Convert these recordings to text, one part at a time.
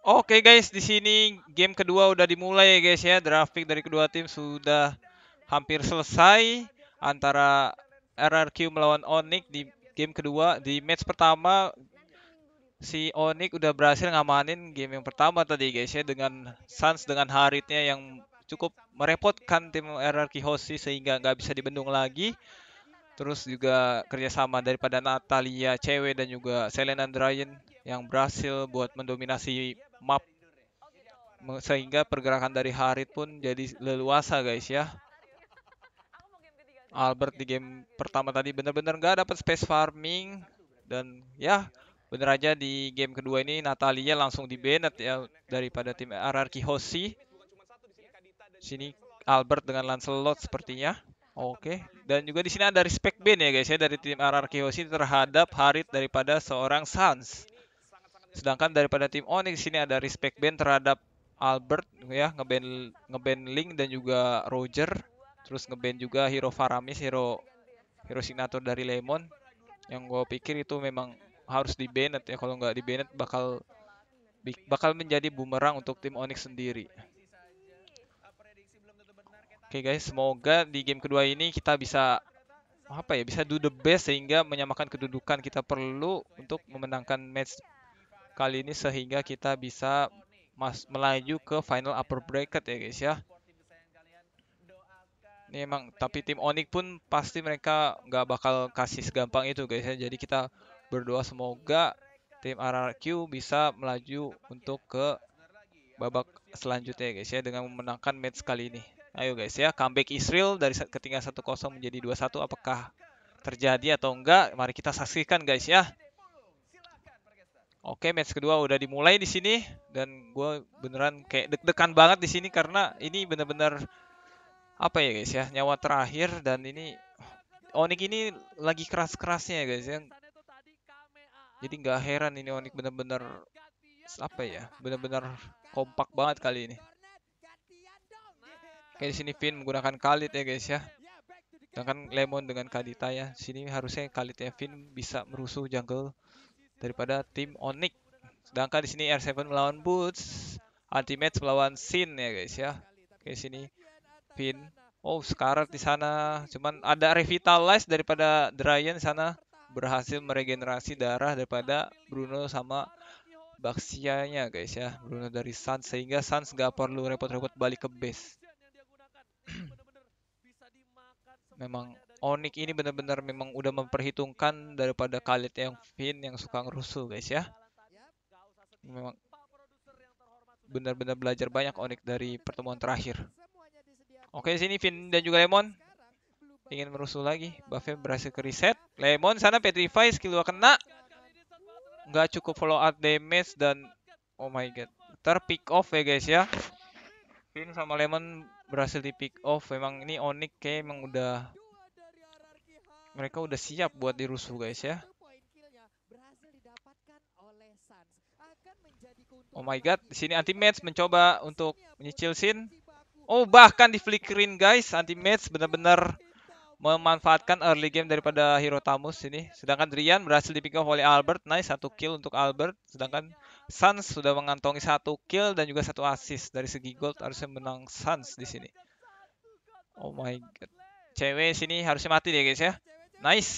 Oke okay guys, di sini game kedua udah dimulai ya guys ya. Draft pick dari kedua tim sudah hampir selesai antara RRQ melawan Onyx di game kedua. Di match pertama si Onyx udah berhasil ngamanin game yang pertama tadi guys ya dengan Sans dengan Haritnya yang cukup merepotkan tim RRQ Hoshi sehingga nggak bisa dibendung lagi. Terus juga kerjasama daripada Natalia cewek dan juga Selena Dryan yang berhasil buat mendominasi map sehingga pergerakan dari Harit pun jadi leluasa guys ya Albert di game pertama tadi bener-bener nggak dapat space farming dan ya bener aja di game kedua ini Natalia langsung di banned ya daripada tim RRQ Hoshi sini Albert dengan Lancelot sepertinya oke dan juga di sini ada respect ban ya guys ya dari tim RRQ Hoshi terhadap Harit daripada seorang Sans Sedangkan daripada tim Onyx sini ada respect band terhadap Albert ya ngeband ngeband Link dan juga Roger. Terus ngeband juga Hero Faramis, Hero Hero Signature dari Lemon. Yang gue pikir itu memang harus di banet ya kalau nggak di banet bakal bakal menjadi bumerang untuk tim Onyx sendiri. Oke okay guys, semoga di game kedua ini kita bisa apa ya bisa do the best sehingga menyamakan kedudukan kita perlu untuk memenangkan match kali ini sehingga kita bisa mas melaju ke final upper bracket ya guys ya. Ini emang tapi tim Onyx pun pasti mereka nggak bakal kasih segampang itu guys ya. Jadi kita berdoa semoga tim RRQ bisa melaju untuk ke babak selanjutnya ya guys ya dengan memenangkan match kali ini. Ayo guys ya, comeback Israel dari ketinggalan 1-0 menjadi 2-1 apakah terjadi atau enggak? Mari kita saksikan guys ya. Oke, match kedua udah dimulai di sini dan gue beneran kayak deg-degan banget di sini karena ini bener-bener apa ya guys ya nyawa terakhir dan ini Onik ini lagi keras-kerasnya ya guys ya. Jadi nggak heran ini Onik bener-bener apa ya bener-bener kompak banget kali ini. kayak di sini Finn menggunakan Kalit ya guys ya. Sedangkan Lemon dengan Kadita ya. Sini harusnya Kalitnya Finn bisa merusuh jungle daripada tim Onyx. Sedangkan di sini R7 melawan Boots, Ultimate melawan Sin ya guys ya. Oke sini Pin. Oh, Scarlet di sana. Cuman ada revitalize daripada Dryan di sana berhasil meregenerasi darah daripada Bruno sama Baxianya guys ya Bruno dari Sun sehingga Sun nggak perlu repot-repot balik ke base memang Onik ini benar-benar memang udah memperhitungkan daripada Khalid yang Finn yang suka ngerusuh guys ya. Memang benar-benar belajar banyak Onik dari pertemuan terakhir. Oke, sini Finn dan juga Lemon ingin merusuh lagi. Buffnya berhasil ke reset. Lemon sana petrify skill 2 kena. Gak cukup follow up damage dan oh my god. Ter pick off ya guys ya. Finn sama Lemon berhasil di pick off. Memang ini Onik kayak emang udah mereka udah siap buat dirusuh guys ya. Oh my god, di sini anti match mencoba untuk menyicil Sin. Oh, bahkan di flickerin guys, anti match benar-benar memanfaatkan early game daripada Hero Tamus ini. Sedangkan drian berhasil di oleh Albert. Nice, satu kill untuk Albert. Sedangkan Sans sudah mengantongi satu kill dan juga satu assist dari segi gold harusnya menang Sans di sini. Oh my god. Cewek sini harusnya mati deh guys ya. Nice.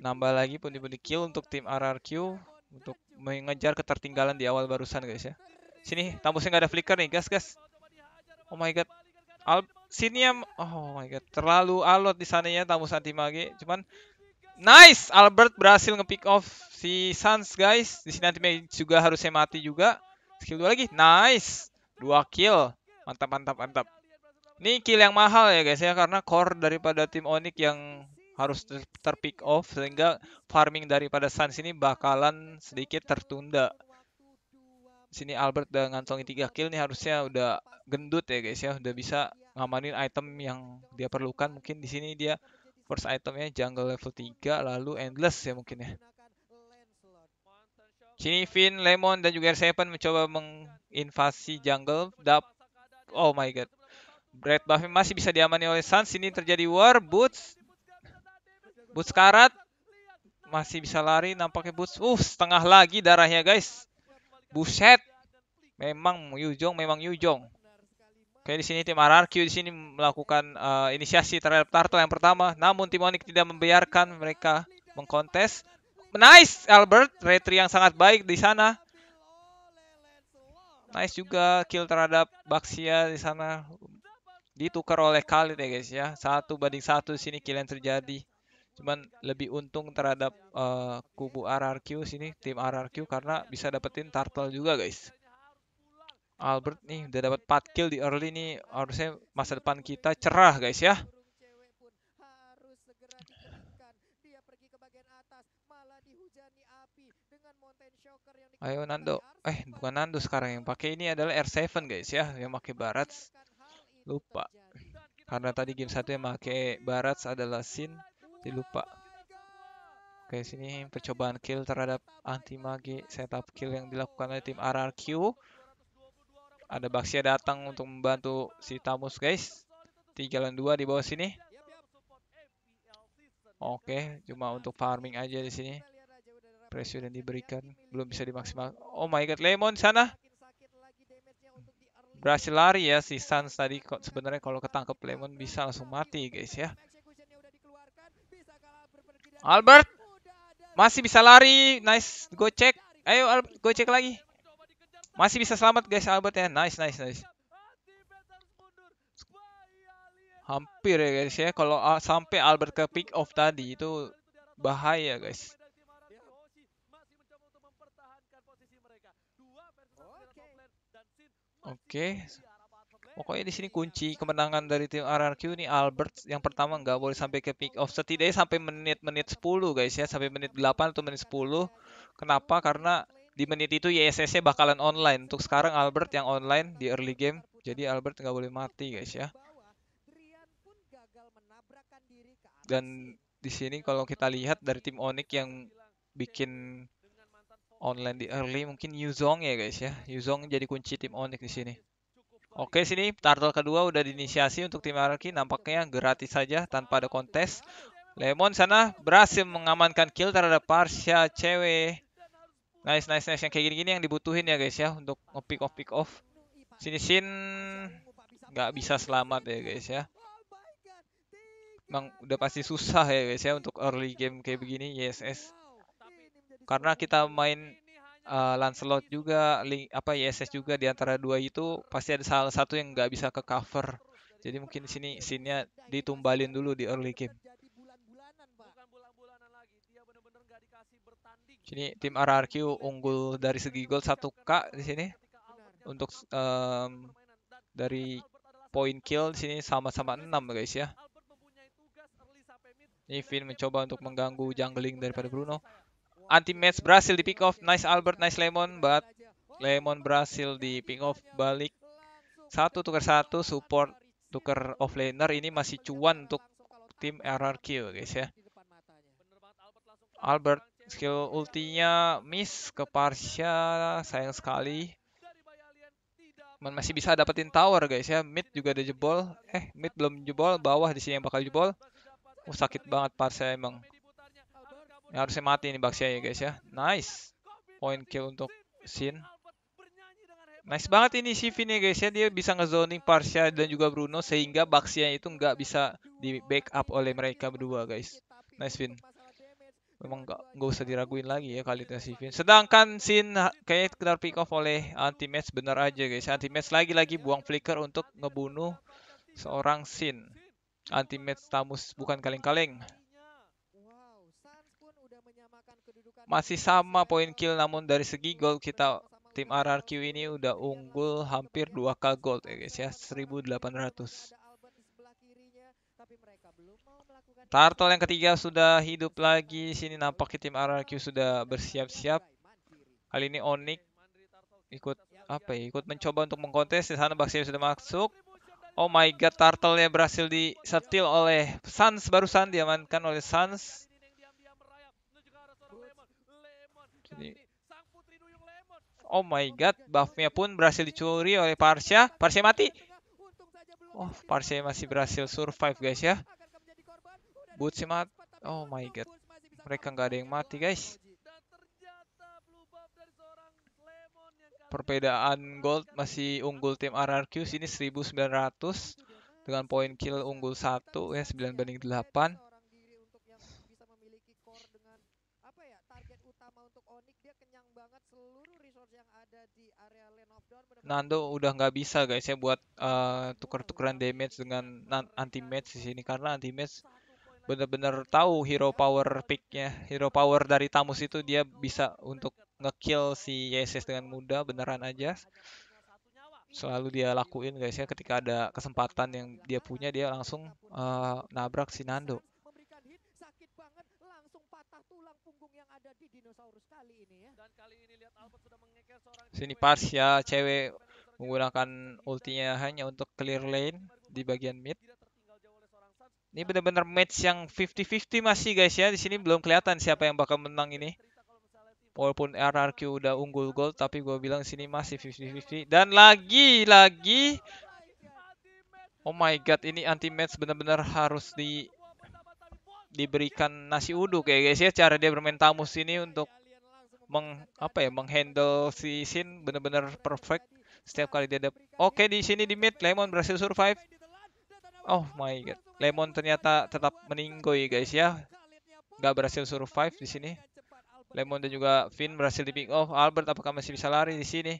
Nambah lagi pundi-pundi kill untuk tim RRQ untuk mengejar ketertinggalan di awal barusan guys ya. Sini, tambusnya nggak ada flicker nih, gas gas. Oh my god. Al sini ya, oh my god, terlalu alot di sananya tambus anti mage. Cuman nice, Albert berhasil nge pick off si Sans guys. Di sini anti mage juga harusnya mati juga. Skill dua lagi. Nice. Dua kill. Mantap mantap mantap. Ini kill yang mahal ya guys ya karena core daripada tim Onyx yang harus ter, terpick off sehingga farming daripada Suns ini bakalan sedikit tertunda. Sini Albert udah ngantongin 3 kill nih harusnya udah gendut ya guys ya, udah bisa ngamanin item yang dia perlukan. Mungkin di sini dia first itemnya jungle level 3 lalu endless ya mungkin ya. Sini Finn, Lemon dan juga R7 mencoba menginvasi jungle. Dap oh my god Brad Buffy masih bisa diamani oleh Suns. Ini terjadi war. Boots. Boots karat. Masih bisa lari. Nampaknya Boots. Uh, setengah lagi darahnya guys. Buset. Memang Yujong. Memang Yujong. Oke, di sini tim RRQ di sini melakukan uh, inisiasi terhadap Turtle yang pertama. Namun tim Onyx tidak membiarkan mereka mengkontes. Nice Albert. Retri yang sangat baik di sana. Nice juga kill terhadap Baxia di sana ditukar oleh Khalid ya guys ya. Satu banding satu sini kalian terjadi. Cuman lebih untung terhadap uh, kubu RRQ sini tim RRQ karena bisa dapetin turtle juga guys. Albert nih udah dapat 4 kill di early nih harusnya masa depan kita cerah guys ya. Ayo Nando. Eh, bukan Nando sekarang yang pakai ini adalah R7 guys ya, yang pakai Barat. Lupa. Karena tadi game satu yang pakai Barat adalah Sin, jadi lupa. Oke, sini percobaan kill terhadap anti mage setup kill yang dilakukan oleh tim RRQ. Ada Baxia datang untuk membantu si Tamus, guys. Tiga lawan dua di bawah sini. Oke, cuma untuk farming aja di sini. presiden diberikan belum bisa dimaksimal. Oh my god, Lemon sana berhasil lari ya si Sans tadi kok sebenarnya kalau ketangkep Lemon bisa langsung mati guys ya. Albert masih bisa lari, nice go check, Ayo Albert go check lagi. Masih bisa selamat guys Albert ya. Nice nice nice. Hampir ya guys ya kalau ah, sampai Albert ke pick off tadi itu bahaya guys. Oke. Pokoknya di sini kunci kemenangan dari tim RRQ ini Albert yang pertama nggak boleh sampai ke pick off setidaknya sampai menit-menit 10 guys ya, sampai menit 8 atau menit 10. Kenapa? Karena di menit itu YSSC bakalan online. Untuk sekarang Albert yang online di early game. Jadi Albert nggak boleh mati guys ya. Dan di sini kalau kita lihat dari tim Onyx yang bikin online di early mungkin Yuzong ya guys ya. Yuzong jadi kunci tim Onyx di sini. Oke sini turtle kedua udah diinisiasi untuk tim Araki. nampaknya gratis saja tanpa ada kontes. Lemon sana berhasil mengamankan kill terhadap Parsha cewek. Nice nice nice yang kayak gini-gini yang dibutuhin ya guys ya untuk pick off pick off. Sini sin nggak bisa selamat ya guys ya. Emang udah pasti susah ya guys ya untuk early game kayak begini Yes yes karena kita main uh, Lancelot juga link apa YSS juga di antara dua itu pasti ada salah satu yang nggak bisa ke cover jadi mungkin sini sinnya ditumbalin dulu di early game sini tim RRQ unggul dari segi gol 1k di sini untuk um, dari poin kill di sini sama-sama 6 guys ya ini Finn mencoba untuk mengganggu jungling daripada Bruno anti-match berhasil di pick off. Nice Albert, nice Lemon, but Lemon berhasil di pick off balik. Satu tukar satu, support tukar off laner Ini masih cuan untuk tim RRQ guys ya. Albert skill ultinya miss ke Parsha, sayang sekali. masih bisa dapetin tower guys ya. Mid juga ada jebol. Eh, mid belum jebol, bawah di sini yang bakal jebol. Oh, sakit banget Parsha emang. Ini harusnya mati nih Baxia ya guys ya. Nice. Point kill untuk Sin. Nice banget ini Shiv ya guys ya. Dia bisa ngezoning Parsia dan juga Bruno. Sehingga Baxia itu nggak bisa di backup oleh mereka berdua guys. Nice Vin. memang nggak gak usah diraguin lagi ya si Sivin. Sedangkan Sin kayaknya sekedar pick off oleh anti match bener aja guys. Anti match lagi-lagi buang flicker untuk ngebunuh seorang Sin. Anti match Tamus bukan kaleng-kaleng. Masih sama poin kill namun dari segi gold kita tim RRQ ini udah unggul hampir 2k gold ya guys ya 1800 Turtle yang ketiga sudah hidup lagi. Sini nampaknya tim RRQ sudah bersiap-siap. Kali ini Onik ikut apa ya? Ikut mencoba untuk mengkontes. Di sana Baksim sudah masuk. Oh my god, Turtle-nya berhasil disetil oleh Sans barusan diamankan oleh Sans. Oh my god, buffnya pun berhasil dicuri oleh Parsha. Parsha mati. Oh, Parsha masih berhasil survive guys ya. Bootsy mati. Oh my god. Mereka nggak ada yang mati guys. Perbedaan gold masih unggul tim RRQ sini 1900 dengan poin kill unggul 1 ya 9 banding 8 apa ya target utama untuk Onyx dia kenyang banget seluruh resource yang ada di area Land of Dawn. Nando udah nggak bisa guys ya buat uh, tuker-tukeran damage dengan anti match di sini karena anti match bener-bener tahu hero power picknya hero power dari Tamus itu dia bisa untuk ngekill si Yeses dengan mudah beneran aja selalu dia lakuin guys ya ketika ada kesempatan yang dia punya dia langsung uh, nabrak si Nando sini Parsia cewek menggunakan ultinya hanya untuk clear lane di bagian mid. Ini benar-benar match yang 50-50 masih guys ya. Di sini belum kelihatan siapa yang bakal menang ini. Walaupun RRQ udah unggul gold tapi gue bilang sini masih 50-50 dan lagi lagi Oh my god ini anti match benar-benar harus di diberikan nasi uduk ya guys ya cara dia bermain tamus ini untuk meng apa ya menghandle si Sin bener-bener perfect setiap kali dia ada oke okay, di sini di mid Lemon berhasil survive oh my god Lemon ternyata tetap meninggoy guys ya nggak berhasil survive di sini Lemon dan juga Finn berhasil di pick off oh, Albert apakah masih bisa lari di sini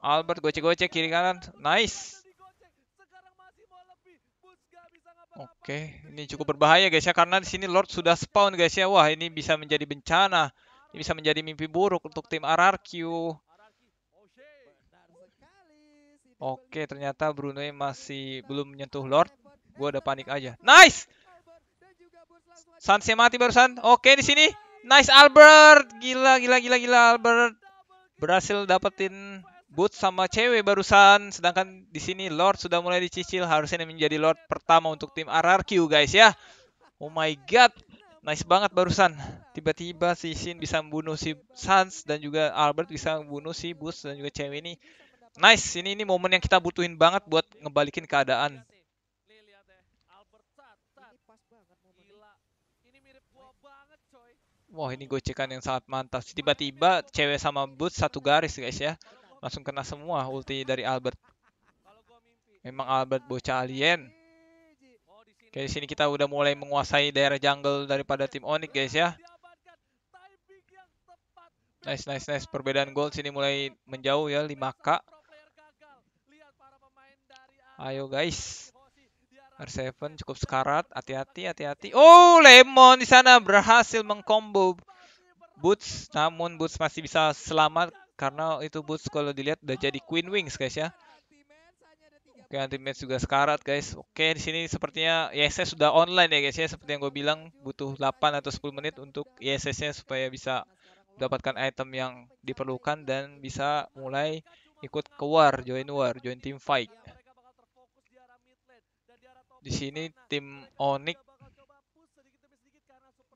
Albert gocek-gocek kiri kanan nice Oke, okay. ini cukup berbahaya guys ya karena di sini Lord sudah spawn guys ya. Wah, ini bisa menjadi bencana ini bisa menjadi mimpi buruk untuk tim RRQ. Oke, ternyata Bruno masih belum menyentuh Lord. Gue udah panik aja. Nice! Sansnya mati barusan. Oke, di sini. Nice Albert. Gila, gila, gila, gila Albert. Berhasil dapetin boot sama cewek barusan. Sedangkan di sini Lord sudah mulai dicicil. Harusnya menjadi Lord pertama untuk tim RRQ, guys ya. Oh my god. Nice banget barusan tiba-tiba si Shin bisa membunuh si Sans dan juga Albert bisa membunuh si Bus dan juga cewek ini nice ini ini momen yang kita butuhin banget buat ngebalikin keadaan Wah ini gocekan yang sangat mantap. Tiba-tiba cewek sama Boots satu garis guys ya. Langsung kena semua ulti dari Albert. Memang Albert bocah alien. Oke, di sini kita udah mulai menguasai daerah jungle daripada tim Onyx guys ya. Nice, nice, nice. Perbedaan gol sini mulai menjauh ya, 5K. Ayo guys. R7 cukup sekarat, hati-hati, hati-hati. Oh, Lemon di sana berhasil mengkombo Boots, namun Boots masih bisa selamat karena itu Boots kalau dilihat udah jadi Queen Wings guys ya. Oke, anti juga sekarat guys. Oke, di sini sepertinya ISS sudah online ya guys ya. Seperti yang gue bilang, butuh 8 atau 10 menit untuk ISS-nya supaya bisa dapatkan item yang diperlukan dan bisa mulai ikut ke war, join war, join team fight. Di sini tim Onyx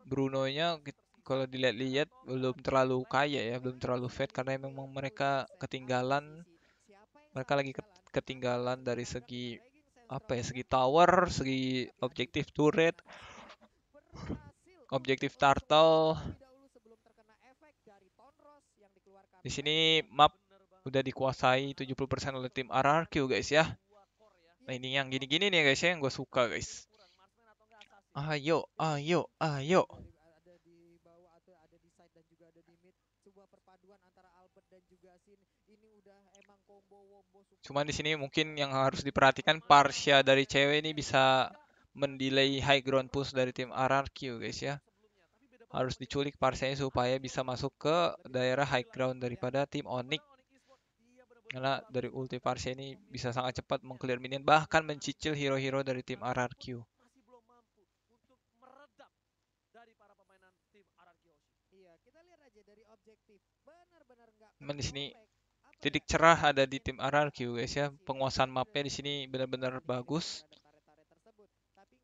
Brunonya kalau dilihat-lihat belum terlalu kaya ya, belum terlalu fed karena memang mereka ketinggalan mereka lagi ketinggalan dari segi apa ya segi tower segi objektif turret objektif turtle di sini map udah dikuasai 70% oleh tim RRQ guys ya. Nah ini yang gini-gini nih guys ya yang gue suka guys. Ayo, ayo, ayo. Cuman di sini mungkin yang harus diperhatikan Parsia dari cewek ini bisa mendelay high ground push dari tim RRQ guys ya harus diculik Parsenya supaya bisa masuk ke daerah high ground daripada tim Onyx. Karena dari ulti Parsenya ini bisa sangat cepat mengclear minion, bahkan mencicil hero-hero dari tim RRQ. di sini titik cerah ada di tim RRQ guys ya. Penguasaan mapnya di sini benar-benar bagus.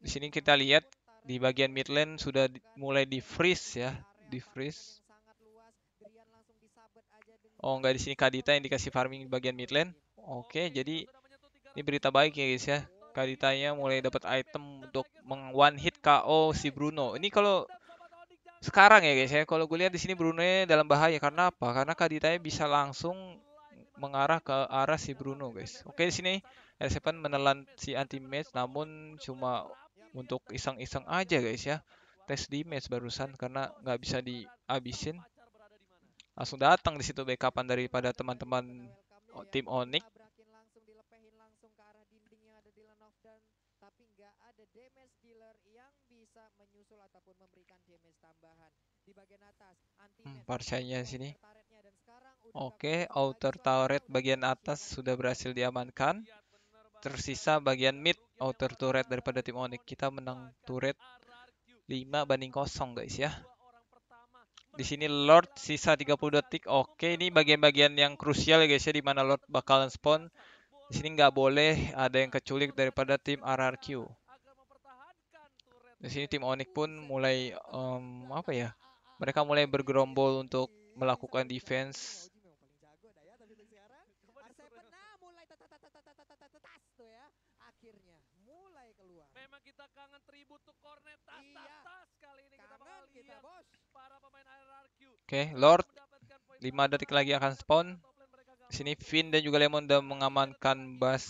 Di sini kita lihat di bagian mid lane sudah di, mulai di freeze ya di freeze oh nggak di sini Kadita yang dikasih farming di bagian mid lane oke okay, jadi ini berita baik ya guys ya Kaditanya mulai dapat item untuk meng one hit KO si Bruno ini kalau sekarang ya guys ya kalau gue lihat di sini Bruno dalam bahaya karena apa karena Kaditanya bisa langsung mengarah ke arah si Bruno guys oke okay, di sini R7 menelan si anti mage namun cuma untuk iseng-iseng aja guys ya tes di match barusan karena nggak bisa dihabisin langsung datang di situ backupan daripada teman-teman tim Onyx hmm, sini. Oke, okay, outer turret bagian atas sudah berhasil diamankan tersisa bagian mid outer turret daripada tim Onyx. Kita menang turret 5 banding kosong guys ya. Di sini Lord sisa 30 detik. Oke, ini bagian-bagian yang krusial ya guys ya di mana Lord bakalan spawn. Di sini nggak boleh ada yang keculik daripada tim RRQ. Di sini tim Onyx pun mulai um, apa ya? Mereka mulai bergerombol untuk melakukan defense Oke, okay, Lord. 5 detik lagi akan spawn. Di sini Finn dan juga Lemon udah mengamankan bus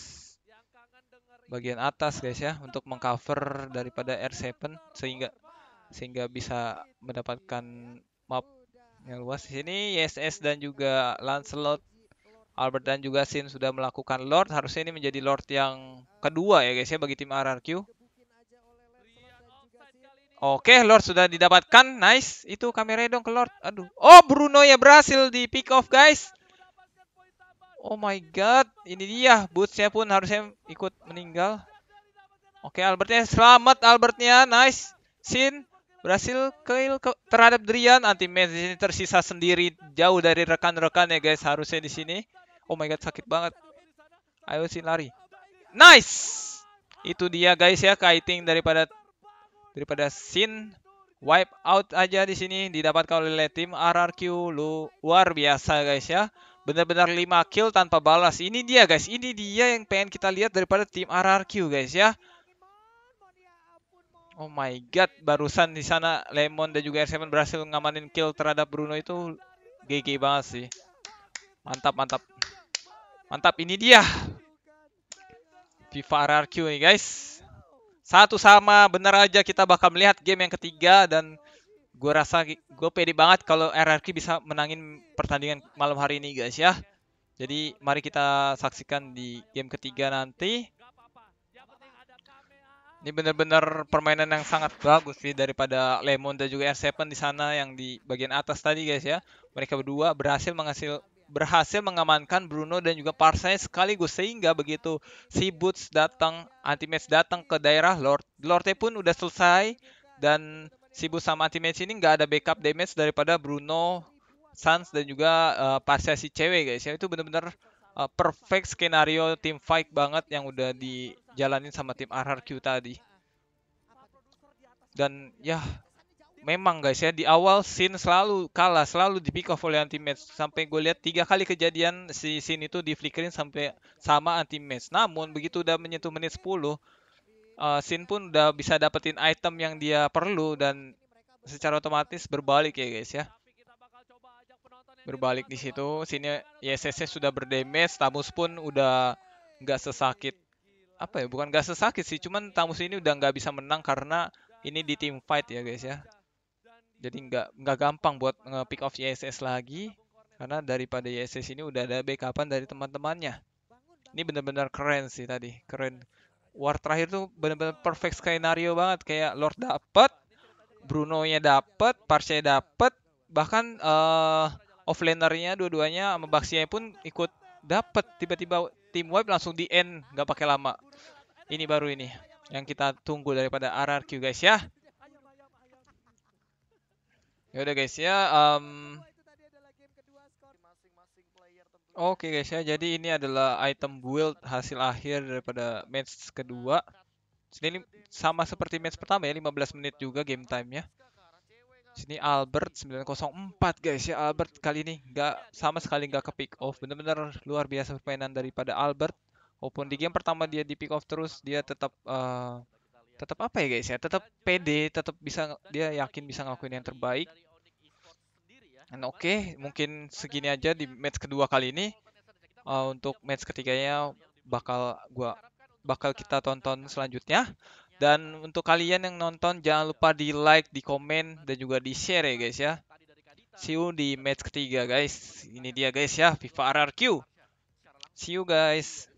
bagian atas guys ya untuk mengcover daripada R7 sehingga sehingga bisa mendapatkan map yang luas di sini YSS dan juga Lancelot Albert dan juga Sin sudah melakukan Lord harusnya ini menjadi Lord yang kedua ya guys ya bagi tim RRQ Oke, Lord sudah didapatkan. Nice. Itu kamera dong ke Lord. Aduh. Oh, Bruno ya berhasil di pick off, guys. Oh my god. Ini dia. Boots-nya pun harusnya ikut meninggal. Oke, Albertnya selamat Albertnya. Nice. Sin berhasil kill ke terhadap Drian. Anti di sini tersisa sendiri jauh dari rekan-rekan ya, guys. Harusnya di sini. Oh my god, sakit banget. Ayo Sin lari. Nice. Itu dia guys ya kaiting daripada daripada Sin wipe out aja di sini didapatkan oleh tim RRQ luar biasa guys ya. Benar-benar 5 kill tanpa balas. Ini dia guys, ini dia yang pengen kita lihat daripada tim RRQ guys ya. Oh my god, barusan di sana Lemon dan juga R7 berhasil ngamanin kill terhadap Bruno itu GG banget sih. Mantap, mantap. Mantap, ini dia. FIFA RRQ nih guys. Satu sama, benar aja kita bakal melihat game yang ketiga dan gue rasa gue pede banget kalau RRQ bisa menangin pertandingan malam hari ini guys ya. Jadi mari kita saksikan di game ketiga nanti. Ini benar-benar permainan yang sangat bagus sih daripada Lemon dan juga R7 di sana yang di bagian atas tadi guys ya. Mereka berdua berhasil menghasil berhasil mengamankan Bruno dan juga Parsons sekaligus sehingga begitu si Boots datang, Antimates datang ke daerah Lord, Lorde pun udah selesai dan si Boots sama Antimates ini nggak ada backup damage daripada Bruno, Sans dan juga uh, eh, Parsons si cewek guys. Ya itu bener-bener uh, eh, perfect skenario tim fight banget yang udah dijalanin sama tim RRQ tadi. Dan ya memang guys ya di awal Sin selalu kalah, selalu di pick off oleh anti match sampai gue lihat tiga kali kejadian si Sin itu di flickerin sampai sama anti match. Namun begitu udah menyentuh menit 10, uh, Sin pun udah bisa dapetin item yang dia perlu dan secara otomatis berbalik ya guys ya. Berbalik di situ, sini YSS ya, sudah berdamage, Tamus pun udah nggak sesakit apa ya bukan nggak sesakit sih cuman Tamus ini udah nggak bisa menang karena ini di team fight ya guys ya jadi nggak nggak gampang buat nge-pick eh, off ISS lagi karena daripada ISS ini udah ada backupan dari teman-temannya ini benar-benar keren sih tadi keren war terakhir tuh benar-benar perfect skenario banget kayak Lord dapat, Bruno-nya dapat, Parche dapat, bahkan uh, offlanernya dua-duanya sama Baxia pun ikut dapat. tiba-tiba tim wipe langsung di end nggak pakai lama ini baru ini yang kita tunggu daripada RRQ guys ya Ya udah guys ya. Um, Oke okay guys ya, jadi ini adalah item build hasil akhir daripada match kedua. Sini sama seperti match pertama ya, 15 menit juga game time timenya. Sini Albert 904 guys ya, Albert kali ini nggak sama sekali nggak ke pick off. Bener-bener luar biasa permainan daripada Albert. Walaupun di game pertama dia di pick off terus, dia tetap uh, tetap apa ya guys ya, tetap PD, tetap bisa dia yakin bisa ngelakuin yang terbaik oke, okay, mungkin segini aja di match kedua kali ini. Uh, untuk match ketiganya bakal gua bakal kita tonton selanjutnya. Dan untuk kalian yang nonton jangan lupa di like, di komen dan juga di share ya guys ya. See you di match ketiga guys. Ini dia guys ya FIFA RRQ. See you guys.